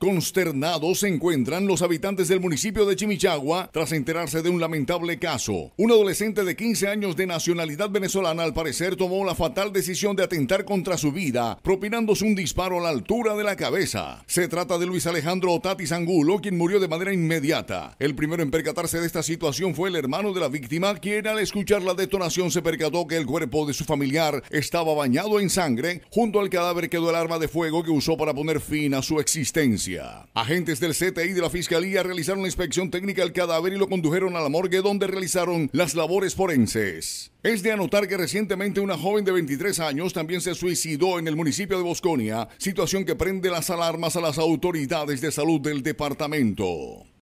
Consternados se encuentran los habitantes del municipio de Chimichagua tras enterarse de un lamentable caso. Un adolescente de 15 años de nacionalidad venezolana al parecer tomó la fatal decisión de atentar contra su vida, propinándose un disparo a la altura de la cabeza. Se trata de Luis Alejandro Otatis Angulo, quien murió de manera inmediata. El primero en percatarse de esta situación fue el hermano de la víctima, quien al escuchar la detonación se percató que el cuerpo de su familiar estaba bañado en sangre. Junto al cadáver quedó el arma de fuego que usó para poner fin a su existencia. Agentes del CTI de la Fiscalía realizaron la inspección técnica al cadáver y lo condujeron a la morgue donde realizaron las labores forenses. Es de anotar que recientemente una joven de 23 años también se suicidó en el municipio de Bosconia, situación que prende las alarmas a las autoridades de salud del departamento.